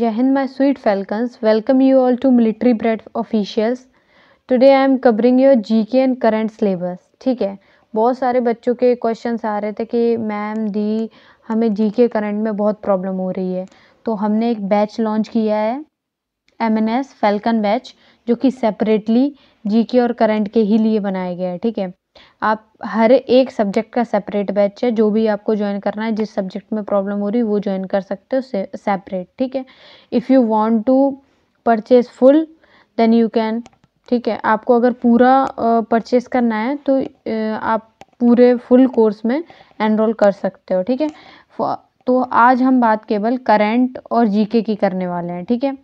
जहन my sweet falcons welcome you all to military bred officials today I am covering your G K and current syllabus ठीक है बहुत सारे बच्चों के क्वेश्चन आ रहे थे कि मैम दी हमें जी के करेंट में बहुत प्रॉब्लम हो रही है तो हमने एक बैच लॉन्च किया है M N S falcon batch जो कि सेपरेटली जी के और करेंट के ही लिए बनाया गया है ठीक है आप हर एक सब्जेक्ट का सेपरेट बैच है जो भी आपको ज्वाइन करना है जिस सब्जेक्ट में प्रॉब्लम हो रही है वो ज्वाइन कर सकते हो सेपरेट ठीक है if you want to purchase full then you can ठीक है आपको अगर पूरा परचेज करना है तो आप पूरे फुल कोर्स में एनरोल कर सकते हो ठीक है तो आज हम बात केवल करेंट और जीके की करने वाले हैं ठीक है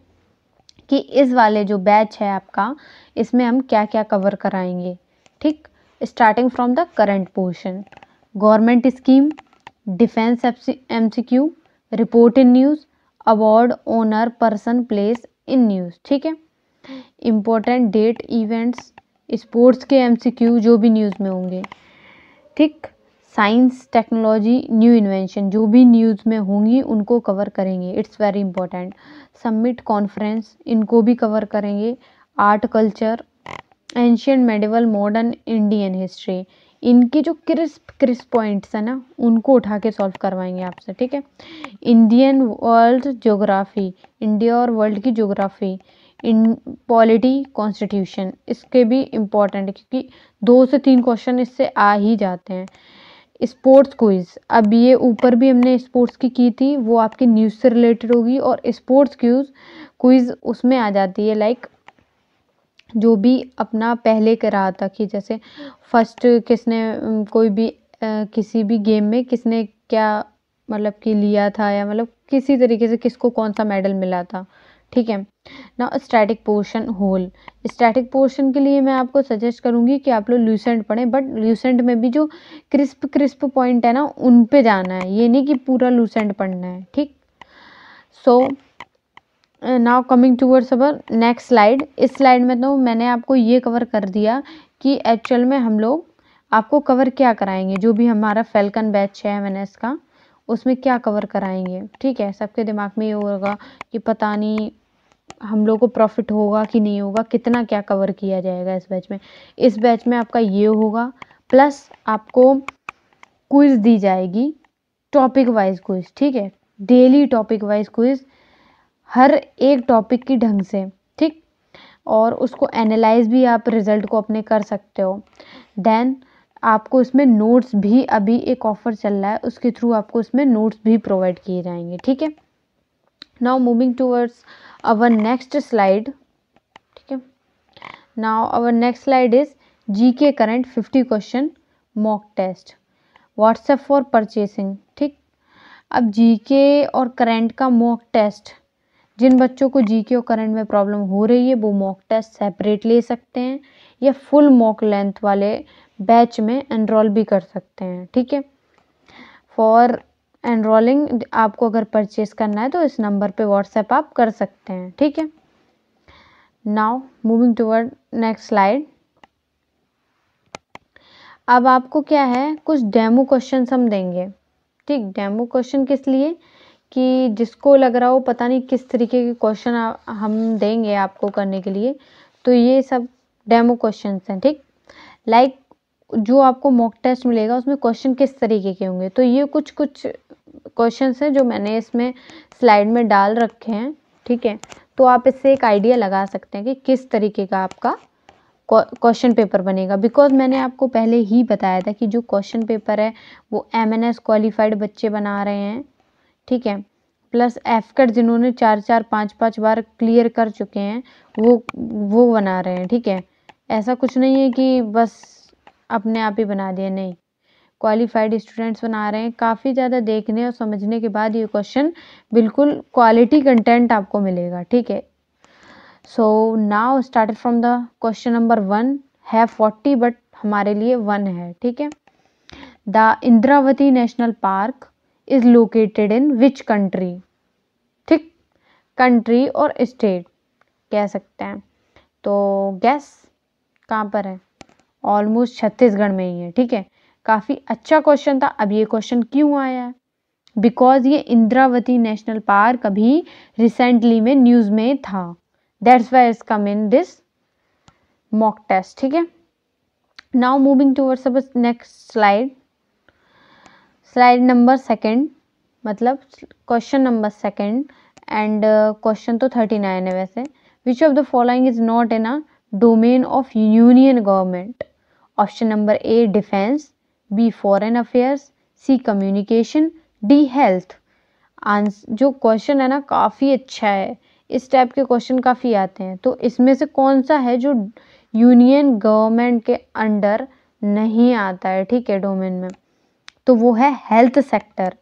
कि इस वाले जो बैच है आपका इसमें हम क्या क्या कवर कराएंगे ठीक the current portion government scheme defence M C Q report in news award honour person place in news ठीक है इम्पोर्टेंट डेट इवेंट्स स्पोर्ट्स के एमसीक्यू जो भी न्यूज़ में होंगे ठीक साइंस टेक्नोलॉजी न्यू इन्वेंशन जो भी न्यूज़ में होंगी उनको कवर करेंगे it's very important summit conference इनको भी कवर करेंगे art culture ancient medieval modern Indian history इनके जो क्रिस्प क्रिस्प पॉइंट्स हैं ना उनको उठा के सॉल्व करवाएंगे आपसे ठीक है इंडियन वर्ल्ड जोग्राफ़ी इंडिया और वर्ल्ड की जोग्राफ़ी इन पॉलिटी कॉन्स्टिट्यूशन इसके भी इम्पॉर्टेंट है क्योंकि दो से तीन क्वेश्चन इससे आ ही जाते हैं स्पोर्ट्स क्विज अब ये ऊपर भी हमने स्पोर्ट्स की की थी वो आपकी न्यूज़ से रिलेटेड होगी और स्पोर्ट्स क्यूज क्विज उसमें आ जाती है लाइक जो भी अपना पहले कर रहा था कि जैसे फर्स्ट किसने कोई भी किसी भी गेम में किसने क्या मतलब कि लिया था या मतलब किसी तरीके से किसको कौन सा मेडल मिला था ठीक है ना static portion whole static portion के लिए मैं आपको सजेस्ट करूँगी कि आप लोग ल्यूसेंट पढ़ें बट ल्यूसेंट में भी जो क्रिस्प क्रिस्प पॉइंट है ना उन पे जाना है ये नहीं कि पूरा लूसेंट पढ़ना है ठीक so so, now coming towards our next slide इस स्लाइड में तो मैंने आपको ये कवर कर दिया कि एक्चुअल में हम लोग आपको कवर क्या कराएंगे जो भी हमारा फेल्कन बैच है एम का उसमें क्या कवर कराएंगे ठीक है सबके दिमाग में ये होगा कि पता नहीं हम लोग को प्रॉफिट होगा कि नहीं होगा कितना क्या कवर किया जाएगा इस बैच में इस बैच में आपका ये होगा प्लस आपको क्विज़ दी जाएगी टॉपिक वाइज क्विज़ ठीक है डेली टॉपिक वाइज क्विज़ हर एक टॉपिक की ढंग से ठीक और उसको एनालाइज भी आप रिज़ल्ट को अपने कर सकते हो देन आपको इसमें नोट्स भी अभी एक ऑफ़र चल रहा है उसके थ्रू आपको इसमें नोट्स भी प्रोवाइड किए जाएंगे ठीक है now moving towards our next slide ठीक है now our next slide is G K current fifty question mock test WhatsApp for purchasing ठीक अब जी के और करंट का मॉक टेस्ट जिन बच्चों को जीके और करंट में प्रॉब्लम हो रही है वो मॉक टेस्ट सेपरेट ले सकते हैं या फुल मॉक लेंथ वाले बैच में एनरोल भी कर सकते हैं ठीक है फॉर एनरोलिंग आपको अगर परचेस करना है तो इस नंबर पे व्हाट्सएप आप कर सकते हैं ठीक है now moving toward next slide अब आपको क्या है कुछ डेमो क्वेश्चन हम देंगे ठीक डेमो क्वेश्चन किस लिए कि जिसको लग रहा हो पता नहीं किस तरीके के क्वेश्चन हम देंगे आपको करने के लिए तो ये सब डेमो क्वेश्चन हैं ठीक लाइक like, जो आपको मॉक टेस्ट मिलेगा उसमें क्वेश्चन किस तरीके के होंगे तो ये कुछ कुछ क्वेश्चन हैं जो मैंने इसमें स्लाइड में डाल रखे हैं ठीक है तो आप इससे एक आइडिया लगा सकते हैं कि किस तरीके का आपका क्वेश्चन पेपर बनेगा बिकॉज मैंने आपको पहले ही बताया था कि जो क्वेश्चन पेपर है वो एम एन एस क्वालिफाइड बच्चे बना रहे हैं ठीक है प्लस एफ कट जिन्होंने चार चार पाँच पाँच बार क्लियर कर चुके हैं वो वो बना रहे हैं ठीक है ऐसा कुछ नहीं है कि बस अपने आप ही बना दिया नहीं क्वालिफाइड स्टूडेंट्स बना रहे हैं काफ़ी ज़्यादा देखने और समझने के बाद ये क्वेश्चन बिल्कुल क्वालिटी कंटेंट आपको मिलेगा ठीक है so now start from the question number one है फोर्टी बट हमारे लिए वन है ठीक है the Indravati national park is located in which country ठीक कंट्री और स्टेट कह सकते हैं तो गैस कहाँ पर है ऑलमोस्ट छत्तीसगढ़ में ही है ठीक है काफ़ी अच्छा क्वेश्चन था अब ये क्वेश्चन क्यों आया है बिकॉज ये इंद्रावती नेशनल पार्क अभी रिसेंटली में न्यूज़ में था that's why is come in this mock test ठीक है नाउ मूविंग टूवर्ड्स अब next slide slide number second मतलब question number second and question तो थर्टी नाइन है वैसे which of the following is not in a domain of union government option number A defence B foreign affairs C communication D health जो question है ना काफ़ी अच्छा है इस टाइप के क्वेश्चन काफ़ी आते हैं तो इसमें से कौन सा है जो यूनियन गवर्नमेंट के अंडर नहीं आता है ठीक है डोमेन में तो वो है हेल्थ सेक्टर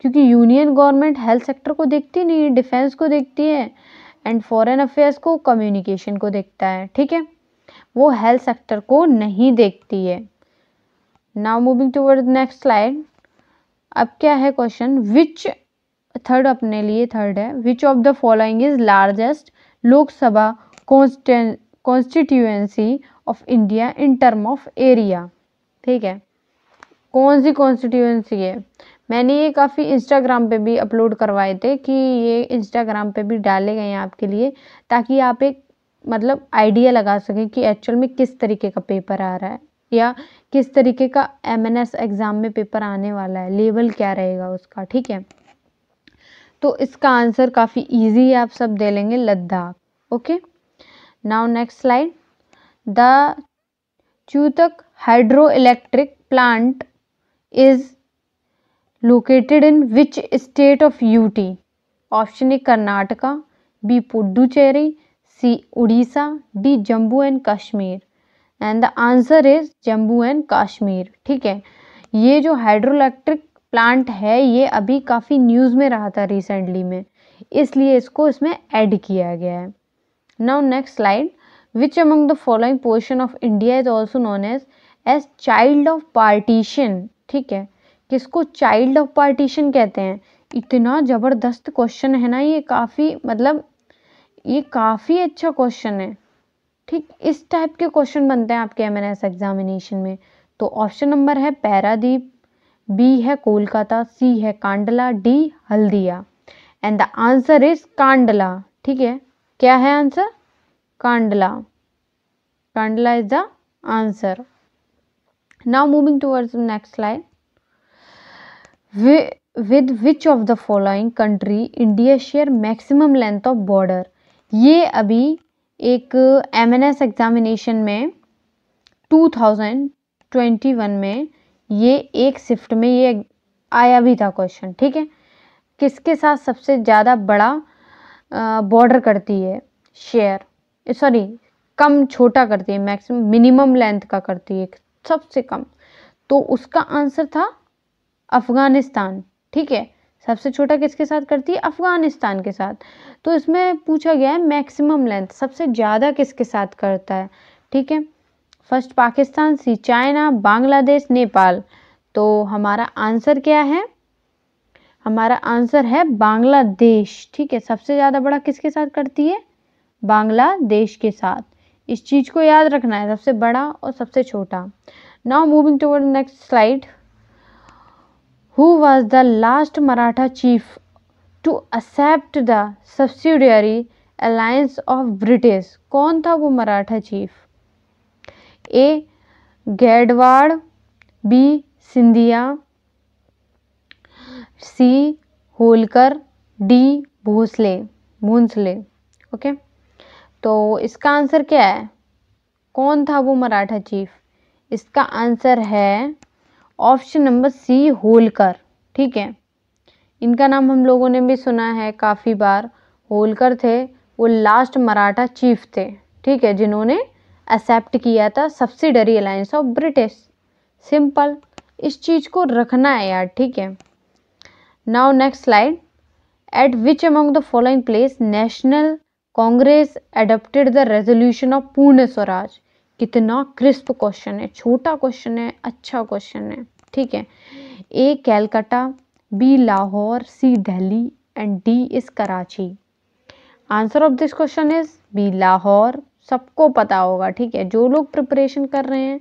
क्योंकि यूनियन गवर्नमेंट हेल्थ सेक्टर को देखती नहीं है डिफेंस को देखती है एंड फॉरेन अफेयर्स को कम्युनिकेशन को देखता है ठीक है वो हेल्थ सेक्टर को नहीं देखती है now moving toward next slide अब क्या है क्वेश्चन विच थर्ड अपने लिए थर्ड है which of the following is largest Lok Sabha constituency of India in term of area ठीक है कौन सी कॉन्स्टिट्यूंसी है मैंने ये काफ़ी इंस्टाग्राम पे भी अपलोड करवाए थे कि ये इंस्टाग्राम पे भी डाले गए हैं आपके लिए ताकि आप एक मतलब आइडिया लगा सकें कि एक्चुअल में किस तरीके का पेपर आ रहा है या किस तरीके का एम एग्ज़ाम में पेपर आने वाला है लेवल क्या रहेगा उसका ठीक है तो इसका आंसर काफ़ी ईजी है आप सब दे लेंगे Ladakh okay now next slide the Chutak hydro electric plant is located in which state of UT option A Karnataka B Puducherry C Orissa D Jammu and Kashmir and the answer is Jammu and Kashmir ठीक है ये जो हाइड्रोलैक्ट्रिक प्लांट है ये अभी काफ़ी न्यूज़ में रहा था रिसेंटली में इसलिए इसको इसमें ऐड किया गया है now next slide which among the following portion of India is also known as as child of partition ठीक है किसको चाइल्ड ऑफ पार्टीशन कहते हैं इतना ज़बरदस्त क्वेश्चन है ना ये काफ़ी मतलब ये काफ़ी अच्छा क्वेश्चन है ठीक इस टाइप के क्वेश्चन बनते हैं आपके एम एग्ज़ामिनेशन में तो ऑप्शन नंबर है पैरादीप बी है कोलकाता सी है Kandla D Haldia and the answer is Kandla ठीक है क्या है answer Kandla Kandla is the answer now moving towards the next slide with, with which of the following country india share maximum length of border ये अभी एक एम एन एस एग्ज़ामिनेशन में 2021 में ये एक शिफ्ट में ये आया भी था क्वेश्चन ठीक है किसके साथ सबसे ज़्यादा बड़ा बॉर्डर करती है शेयर सॉरी कम छोटा करती है मैक्सिमम मिनिमम लेंथ का करती है सबसे कम तो उसका आंसर था अफ़गानिस्तान ठीक है सबसे छोटा किसके साथ करती है अफ़गानिस्तान के साथ तो इसमें पूछा गया है मैक्सिमम लेंथ सबसे ज़्यादा किसके साथ करता है ठीक है first Pakistan C China Bangladesh Nepal तो हमारा आंसर क्या है हमारा आंसर है बांग्लादेश ठीक है सबसे ज़्यादा बड़ा किसके साथ करती है बांग्लादेश के साथ इस चीज़ को याद रखना है सबसे बड़ा और सबसे छोटा now moving toward next slide who was the last Maratha chief to accept the subsidiary alliance of British कौन था वो Maratha chief A Gaekwad B Scindia C Holkar D Bhonsle Bhonsle okay okay? तो इसका आंसर क्या है कौन था वो मराठा चीफ इसका आंसर है ऑप्शन नंबर सी होलकर ठीक है इनका नाम हम लोगों ने भी सुना है काफ़ी बार होलकर थे वो लास्ट मराठा चीफ थे ठीक है जिन्होंने एक्सेप्ट किया था subsidiary alliance of British simple इस चीज़ को रखना है यार ठीक है now next slide at which among the following place National Congress adopted the resolution of Purna Swaraj कितना क्रिस्प क्वेश्चन है छोटा क्वेश्चन है अच्छा क्वेश्चन है ठीक है A Calcutta B Lahore C Delhi and D is Karachi answer of this question is B Lahore सबको पता होगा ठीक है जो लोग प्रिपरेशन कर रहे हैं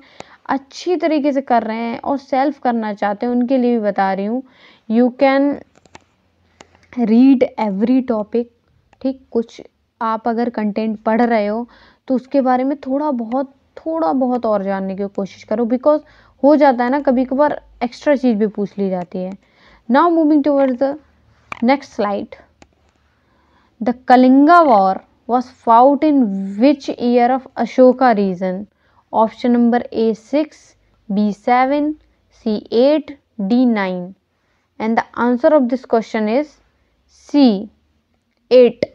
अच्छी तरीके से कर रहे हैं और सेल्फ करना चाहते हैं उनके लिए भी बता रही हूँ you can read every topic ठीक कुछ आप अगर कंटेंट पढ़ रहे हो तो उसके बारे में थोड़ा बहुत थोड़ा बहुत और जानने की कोशिश करो बिकॉज हो जाता है ना कभी कभार एक्स्ट्रा चीज़ भी पूछ ली जाती है now moving toward the next slide the Kalinga war was fought in which year of Ashoka reign option number A six B seven C eight D nine and the answer of this question is C eight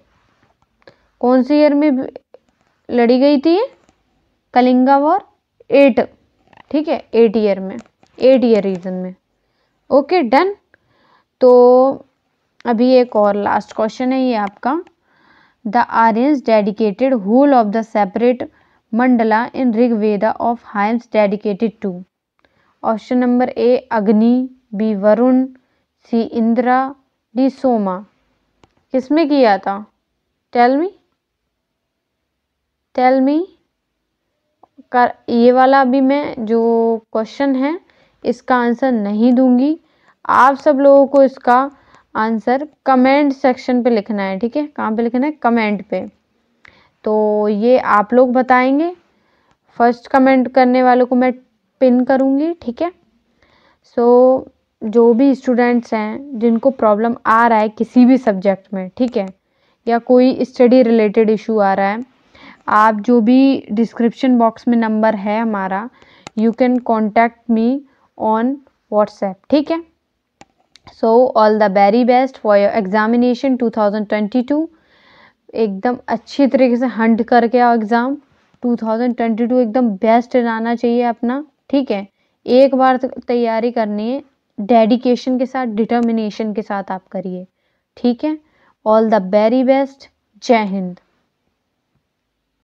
कौन से year में लड़ी गई थी ये Kalinga war eight ठीक है eight year में एट ईयर रीजन में ओके डन तो अभी एक और लास्ट क्वेश्चन है ये आपका the Aryas dedicated whole of the separate mandala in Rig Veda of hymns dedicated to option number A Agni B Varun C Indira D Soma किसमें किया था टेल मी टेल मी कर ये वाला अभी मैं जो क्वेश्चन है इसका आंसर नहीं दूंगी आप सब लोगों को इसका आंसर कमेंट सेक्शन पे लिखना है ठीक है कहाँ पे लिखना है कमेंट पे तो ये आप लोग बताएंगे फर्स्ट कमेंट करने वालों को मैं पिन करूँगी ठीक है सो so, जो भी स्टूडेंट्स हैं जिनको प्रॉब्लम आ रहा है किसी भी सब्जेक्ट में ठीक है या कोई स्टडी रिलेटेड इशू आ रहा है आप जो भी डिस्क्रिप्शन बॉक्स में नंबर है हमारा you can contact me on WhatsApp ठीक है so all the very best for your examination 2022 एकदम अच्छी तरीके से हंट करके आओ एग्ज़ाम 2022 एकदम बेस्ट रहना चाहिए अपना ठीक है एक बार तो तैयारी करनी है डेडिकेशन के साथ डिटर्मिनेशन के साथ आप करिए ठीक है ऑल द वेरी बेस्ट जय हिंद